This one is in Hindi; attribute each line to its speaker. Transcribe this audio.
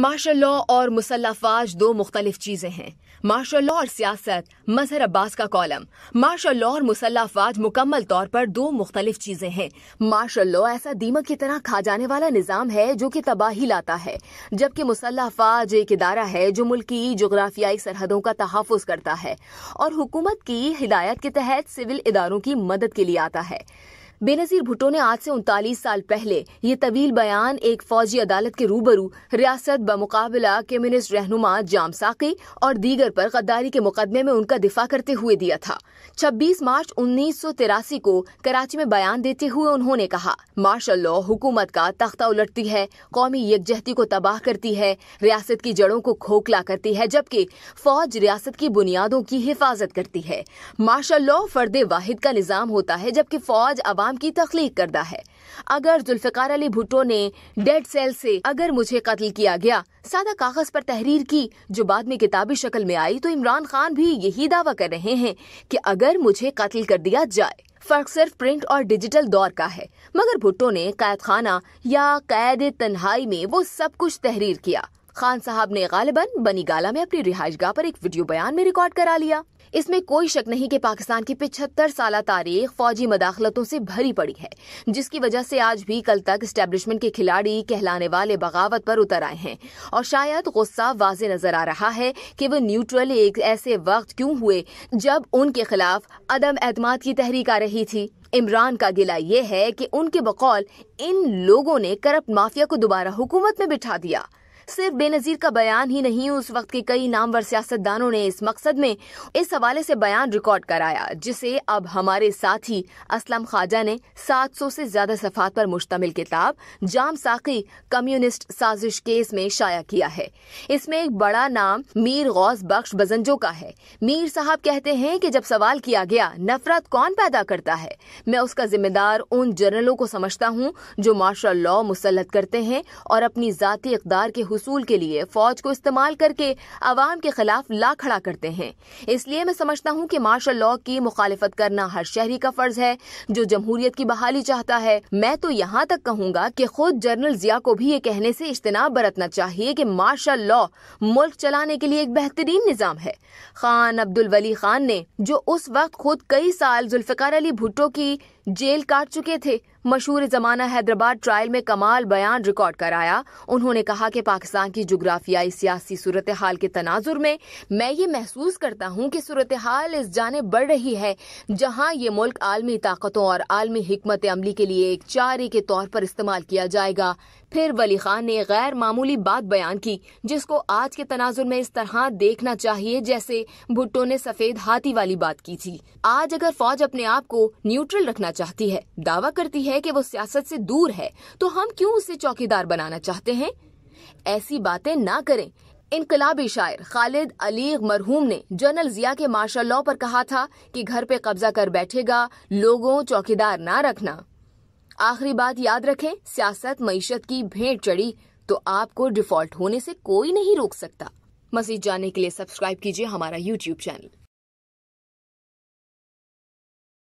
Speaker 1: मार्शल लॉ और मुसल्ला दो मुख्तलिफ चीजें हैं मार्शल लॉ और सियासत मजहर अब्बास का कॉलम मार्शल लॉ और मुसल्ला फाज मुकम्मल तौर पर दो मुख्तलिफ चीजें हैं मार्शल लॉ ऐसा दीमक की तरह खा जाने वाला निज़ाम है जो कि तबाही लाता है जबकि मुसल्लाफाज एक इदारा है जो मुल्क की जोग्राफियाई सरहदों का तहफ़ करता है और हुकूमत की हिदायत के तहत सिविल इदारों की मदद के लिए आता है बेनजीर भुटो ने आज से उनतालीस साल पहले ये तवील बयान एक फौजी अदालत के रूबरू रियासत बमकाबला कम्युनिस्ट रहनुमा जाम साकी और दीगर पर गद्दारी के मुकदमे में उनका दिफा करते हुए दिया था 26 मार्च उन्नीस को कराची में बयान देते हुए उन्होंने कहा मार्शल लॉ हुकूमत का तख्ता उलटती है कौमी यकजहती को तबाह करती है रियासत की जड़ों को खोखला करती है जबकि फौज रियासत की बुनियादों की हिफाजत करती है मार्शल लॉ फर्द वाहिद का निजाम होता है जबकि फौज अवाम इस्लाम की तख्लीक करता है अगर जुल्फिकार अली भुट्टो ने डेड सेल से अगर मुझे कत्ल किया गया सादा कागज पर तहरीर की जो बाद में किताबी शक्ल में आई तो इमरान खान भी यही दावा कर रहे हैं कि अगर मुझे कत्ल कर दिया जाए फर्क सिर्फ प्रिंट और डिजिटल दौर का है मगर भुट्टो ने कैद खाना या कैद तन्हाई में वो सब कुछ तहरीर किया खान साहब ने गालिबन बनी गाला में अपनी गाह पर एक वीडियो बयान में रिकॉर्ड करा लिया इसमें कोई शक नहीं कि पाकिस्तान की पिछहत्तर साल तारीख फौजी मदाखलतों से भरी पड़ी है जिसकी वजह से आज भी कल तक स्टैब्लिशमेंट के खिलाड़ी कहलाने वाले बगावत पर उतर आए हैं और शायद गुस्सा वाज नजर आ रहा है कि वो न्यूट्रल एक ऐसे वक्त क्यों हुए जब उनके खिलाफ अदम एतम की तहरीक आ रही थी इमरान का गिला ये है कि उनके बकौल इन लोगों ने करप्ट माफिया को दोबारा हुकूमत में बिठा दिया सिर्फ बेनजीर का बयान ही नहीं उस वक्त के कई नामवर सियासतदानों ने इस मकसद में इस हवाले से बयान रिकॉर्ड कराया जिसे अब हमारे साथी असलम ख्वाजा ने 700 से ज्यादा सफात पर मुश्तमिल किताब जाम साकी कम्युनिस्ट साजिश केस में शाया किया है इसमें एक बड़ा नाम मीर गौस बख्श बजंजो का है मीर साहब कहते हैं कि जब सवाल किया गया नफरत कौन पैदा करता है मैं उसका जिम्मेदार उन जर्नलों को समझता हूँ जो मार्शल लॉ मुसलत करते हैं और अपनी जाती इकदार के वसूल के लिए फौज को इस्तेमाल करके आवाम के खिलाफ ला खड़ा करते हैं इसलिए मैं समझता हूँ कि मार्शल लॉ की मुखालफत करना हर शहरी का फर्ज है जो जमहूरियत की बहाली चाहता है मैं तो यहाँ तक कहूँगा कि खुद जनरल जिया को भी ये कहने से इज्तनाब बरतना चाहिए कि मार्शल लॉ मुल्क चलाने के लिए एक बेहतरीन निज़ाम है खान अब्दुल वली खान ने जो उस वक्त खुद कई साल जुल्फ़िकार अली भुट्टो की जेल काट चुके थे मशहूर जमाना हैदराबाद ट्रायल में कमाल बयान रिकॉर्ड कराया उन्होंने कहा कि पाकिस्तान की जोग्राफियाई सियासी सूरत हाल के तनाजुर में मैं ये महसूस करता हूँ कि सूरत हाल इस जाने बढ़ रही है जहाँ ये मुल्क आलमी ताकतों और आलमी हमत अमली के लिए एक चारे के तौर पर इस्तेमाल किया जाएगा फिर वली खान ने गैर मामूली बात बयान की जिसको आज के तनाजुर में इस तरह देखना चाहिए जैसे भुट्टो ने सफेद हाथी वाली बात की थी आज अगर फौज अपने आप को न्यूट्रल रखना चाहती है दावा करती है है कि वो सियासत से दूर है तो हम क्यों उसे चौकीदार बनाना चाहते हैं ऐसी बातें ना करें इनकलाबी शायर खालिद अली मरहूम ने जनरल जिया के मार्शल लॉ पर कहा था कि घर पे कब्जा कर बैठेगा लोगों चौकीदार ना रखना आखिरी बात याद रखें सियासत मीशत की भेंट चढ़ी तो आपको डिफॉल्ट होने से कोई नहीं रोक सकता मजीद जानने के लिए सब्सक्राइब कीजिए हमारा यूट्यूब चैनल